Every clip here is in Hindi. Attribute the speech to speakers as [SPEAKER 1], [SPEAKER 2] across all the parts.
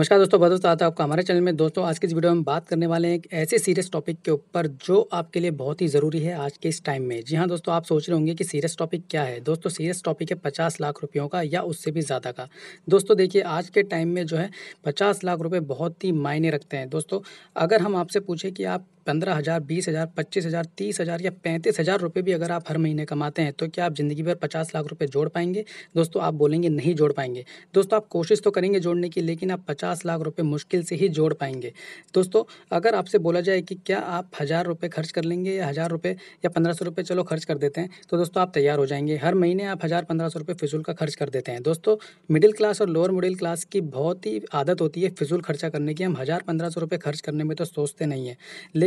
[SPEAKER 1] नमस्कार दोस्तों बहुत स्वागत है आपका हमारे चैनल में दोस्तों आज के इस वीडियो में हम बात करने वाले हैं एक ऐसे सीरियस टॉपिक के ऊपर जो आपके लिए बहुत ही ज़रूरी है आज के इस टाइम में जी हाँ दोस्तों आप सोच रहे होंगे कि सीरियस टॉपिक क्या है दोस्तों सीरियस टॉपिक है पचास लाख रुपयों का या उससे भी ज़्यादा का दोस्तों देखिए आज के टाइम में जो है पचास लाख रुपये बहुत ही मायने रखते हैं दोस्तों अगर हम आपसे पूछें कि आप पंद्रह हज़ार बीस हज़ार पच्चीस हज़ार तीस हज़ार या पैंतीस हज़ार रुपये भी अगर आप हर महीने कमाते हैं तो क्या आप ज़िंदगी भर पचास लाख रुपये जोड़ पाएंगे दोस्तों आप बोलेंगे नहीं जोड़ पाएंगे दोस्तों आप कोशिश तो करेंगे जोड़ने की लेकिन आप पचास लाख रुपये मुश्किल से ही जोड़ पाएंगे दोस्तों अगर आपसे बोला जाए कि क्या आप हज़ार रुपये खर्च कर लेंगे या हज़ार रुपये या पंद्रह सौ रुपये चलो खर्च कर देते हैं तो दोस्तों आप तैयार हो जाएंगे हर महीने आप हज़ार पंद्रह सौ रुपये फिजूल का खर्च कर देते हैं दोस्तों मिडिल क्लास और लोअर मिडिल क्लास की बहुत ही आदत होती है फिजूल खर्चा करने की हम हज़ार पंद्रह सौ रुपये खर्च करने में तो सोचते नहीं है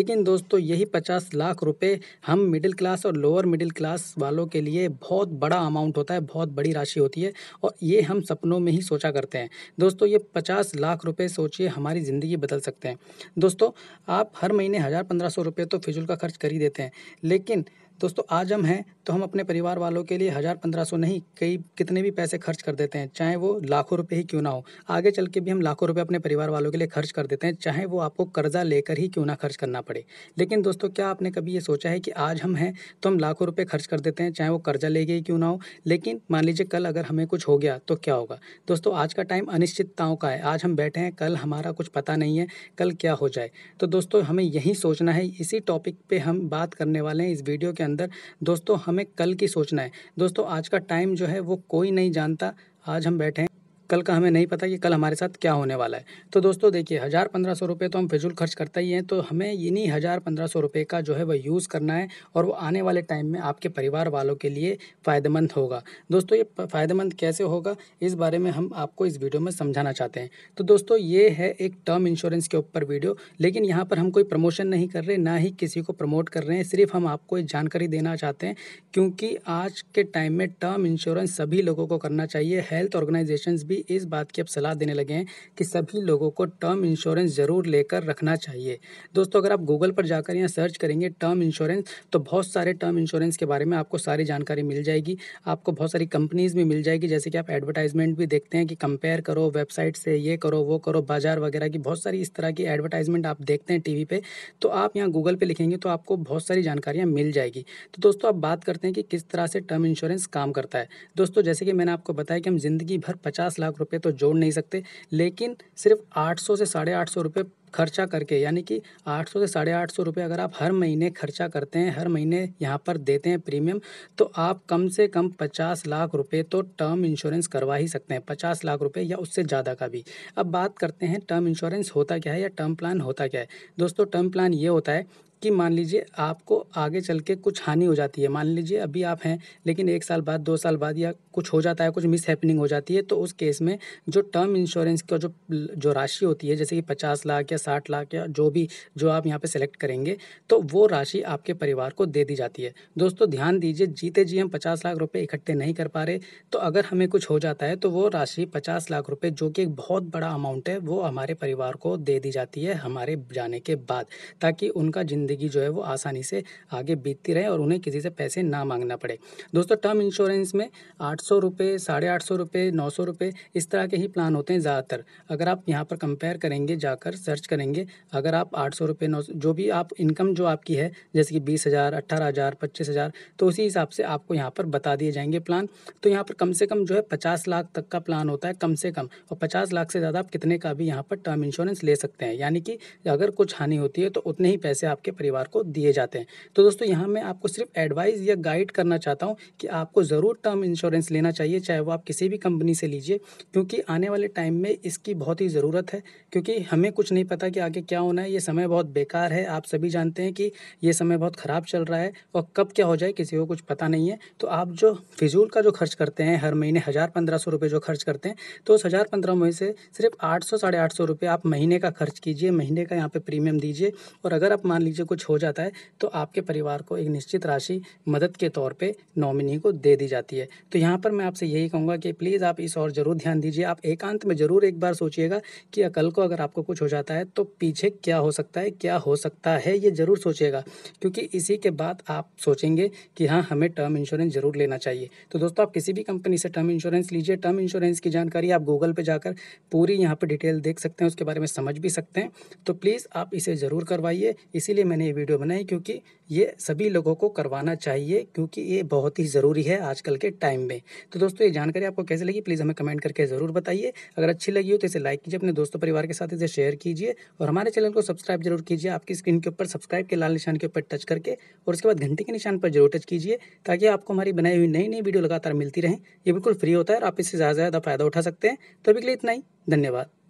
[SPEAKER 1] लेकिन दोस्तों यही पचास लाख रुपए हम मिडिल क्लास और लोअर मिडिल क्लास वालों के लिए बहुत बड़ा अमाउंट होता है बहुत बड़ी राशि होती है और ये हम सपनों में ही सोचा करते हैं दोस्तों ये पचास लाख रुपये सोचिए हमारी ज़िंदगी बदल सकते हैं दोस्तों आप हर महीने हज़ार पंद्रह सौ रुपये तो फिजुल का खर्च कर ही देते हैं लेकिन दोस्तों आज हम हैं तो हम अपने परिवार वालों के लिए हज़ार पंद्रह सौ नहीं कई कितने भी पैसे खर्च कर देते हैं चाहे वो लाखों रुपए ही क्यों ना हो आगे चल के भी हम लाखों रुपए अपने परिवार वालों के लिए खर्च कर देते हैं चाहे वो आपको कर्जा लेकर ही क्यों ना खर्च करना पड़े लेकिन दोस्तों क्या आपने कभी ये सोचा है कि आज हम हैं तो हम लाखों रुपये खर्च कर देते हैं चाहे वो कर्जा ले गए क्यों ना हो लेकिन मान लीजिए कल अगर हमें कुछ हो गया तो क्या होगा दोस्तों आज का टाइम अनिश्चितताओं का है आज हम बैठे हैं कल हमारा कुछ पता नहीं है कल क्या हो जाए तो दोस्तों हमें यही सोचना है इसी टॉपिक पर हम बात करने वाले हैं इस वीडियो के अंदर दोस्तों हमें कल की सोचना है दोस्तों आज का टाइम जो है वो कोई नहीं जानता आज हम बैठे हैं कल का हमें नहीं पता कि कल हमारे साथ क्या होने वाला है तो दोस्तों देखिए हज़ार पंद्रह सौ रुपये तो हम फिजूल खर्च करते ही हैं तो हमें इन्हीं हज़ार पंद्रह सौ रुपये का जो है वह यूज़ करना है और वो आने वाले टाइम में आपके परिवार वालों के लिए फ़ायदेमंद होगा दोस्तों ये फ़ायदेमंद कैसे होगा इस बारे में हम आपको इस वीडियो में समझाना चाहते हैं तो दोस्तों ये है एक टर्म इंश्योरेंस के ऊपर वीडियो लेकिन यहाँ पर हम कोई प्रमोशन नहीं कर रहे ना ही किसी को प्रमोट कर रहे हैं सिर्फ हम आपको एक जानकारी देना चाहते हैं क्योंकि आज के टाइम में टर्म इंश्योरेंस सभी लोगों को करना चाहिए हेल्थ ऑर्गेनाइजेशन भी भी इस बात की अब सलाह देने लगे हैं कि सभी लोगों को टर्म इंश्योरेंस ज़रूर लेकर रखना चाहिए दोस्तों अगर आप गूगल पर जाकर या सर्च करेंगे टर्म इंश्योरेंस तो बहुत सारे टर्म इंश्योरेंस के बारे में आपको सारी जानकारी मिल जाएगी आपको बहुत सारी कंपनीज़ भी मिल जाएगी जैसे कि आप एडवर्टाइजमेंट भी देखते हैं कि कंपेयर करो वेबसाइट से ये करो वो करो बाजार वगैरह की बहुत सारी इस तरह की एडवर्टाइजमेंट आप देखते हैं टीवी पे तो आप यहाँ गूगल पे लिखेंगे तो आपको बहुत सारी जानकारियाँ मिल जाएगी तो दोस्तों आप बात करते हैं कि किस तरह से टर्म इंश्योरेंस काम करता है दोस्तों जैसे कि मैंने आपको बताया कि हम ज़िंदगी भर पचास लाख रुपए तो जोड़ नहीं सकते लेकिन सिर्फ 800 से साढ़े आठ सौ खर्चा करके यानी कि 800 से साढ़े आठ सौ अगर आप हर महीने खर्चा करते हैं हर महीने यहाँ पर देते हैं प्रीमियम तो आप कम से कम 50 लाख रुपए तो टर्म इंश्योरेंस करवा ही सकते हैं 50 लाख रुपए या उससे ज़्यादा का भी अब बात करते हैं टर्म इंश्योरेंस होता क्या है या टर्म प्लान होता क्या है दोस्तों टर्म प्लान ये होता है कि मान लीजिए आपको आगे चल के कुछ हानि हो जाती है मान लीजिए अभी आप हैं लेकिन एक साल बाद दो साल बाद या कुछ हो जाता है कुछ मिस हैपनिंग हो जाती है तो उस केस में जो टर्म इंश्योरेंस का जो जो राशि होती है जैसे कि पचास लाख या साठ लाख या जो भी जो आप यहाँ पर सेलेक्ट करेंगे तो वो राशि आपके परिवार को दे दी जाती है दोस्तों ध्यान दीजिए जीते जी हम पचास लाख रुपये इकट्ठे नहीं कर पा रहे तो अगर हमें कुछ हो जाता है तो वो राशि पचास लाख रुपये जो कि एक बहुत बड़ा अमाउंट है वो हमारे परिवार को दे दी जाती है हमारे जाने के बाद ताकि उनका ज़िंदगी ज़िंदगी जो है वो आसानी से आगे बीतती रहे और उन्हें किसी से पैसे ना मांगना पड़े दोस्तों टर्म इंश्योरेंस में आठ सौ रुपये साढ़े आठ सौ रुपये नौ सौ रुपये इस तरह के ही प्लान होते हैं ज़्यादातर अगर आप यहाँ पर कंपेयर करेंगे जाकर सर्च करेंगे अगर आप आठ सौ रुपये नौ जो भी आप इनकम जो आपकी है जैसे कि बीस हज़ार अट्ठारह हज़ार पच्चीस हज़ार तो उसी हिसाब से आपको यहाँ पर बता दिए जाएंगे प्लान तो यहाँ पर कम से कम जो है पचास लाख तक का प्लान होता है कम से कम और पचास लाख से ज़्यादा आप कितने का भी यहाँ पर टर्म इंश्योरेंस ले सकते हैं यानी कि अगर कुछ हानि होती है तो उतने ही पैसे आपके परिवार को दिए जाते हैं तो दोस्तों यहाँ मैं आपको सिर्फ एडवाइस या गाइड करना चाहता हूँ कि आपको ज़रूर टर्म इंश्योरेंस लेना चाहिए चाहे वो आप किसी भी कंपनी से लीजिए क्योंकि आने वाले टाइम में इसकी बहुत ही ज़रूरत है क्योंकि हमें कुछ नहीं पता कि आगे क्या होना है ये समय बहुत बेकार है आप सभी जानते हैं कि ये समय बहुत ख़राब चल रहा है और कब क्या हो जाए किसी को कुछ पता नहीं है तो आप जो फिजूल का जो खर्च करते हैं हर महीने हज़ार पंद्रह सौ रुपये जो खर्च करते हैं तो उस हज़ार पंद्रह में से सिर्फ आठ सौ साढ़े आठ सौ रुपये आप महीने का खर्च कीजिए महीने का यहाँ पे प्रीमियम दीजिए और अगर आप मान लीजिए कुछ हो जाता है तो आपके परिवार को एक निश्चित राशि मदद के तौर पे नॉमिनी को दे दी जाती है तो यहाँ पर मैं आपसे यही कहूँगा कि प्लीज़ आप इस और ज़रूर ध्यान दीजिए आप एकांत में ज़रूर एक बार सोचिएगा कि कल को अगर आपको कुछ हो जाता है तो पीछे क्या हो सकता है क्या हो सकता है ये ज़रूर सोचिएगा क्योंकि इसी के बाद आप सोचेंगे कि हाँ हमें टर्म इंश्योरेंस ज़रूर लेना चाहिए तो दोस्तों आप किसी भी कंपनी से टर्म इंश्योरेंस लीजिए टर्म इंश्योरेंस की जानकारी आप गूगल पर जाकर पूरी यहाँ पर डिटेल देख सकते हैं उसके बारे में समझ भी सकते हैं तो प्लीज़ आप इसे ज़रूर करवाइए इसीलिए मैंने ये वीडियो बनाई क्योंकि ये सभी लोगों को करवाना चाहिए क्योंकि ये बहुत ही ज़रूरी है आजकल के टाइम में तो दोस्तों ये जानकारी आपको कैसे लगी प्लीज़ हमें कमेंट करके ज़रूर बताइए अगर अच्छी लगी हो तो इसे लाइक कीजिए अपने दोस्तों परिवार के साथ इसे शेयर कीजिए और हमारे चैनल को सब्सक्राइब जरूर कीजिए आपकी स्क्रीन के ऊपर सब्सक्राइब के लाल निशान के ऊपर टच करके और उसके बाद घंटे के निशान पर जरूर टच कीजिए ताकि आपको हमारी बनाई हुई नई नई वीडियो लगातार मिलती रहें ये बिल्कुल फ्री होता है और आप इससे ज़्यादा ज़्यादा फ़ायदा उठा सकते हैं तो अभी के लिए इतना ही धन्यवाद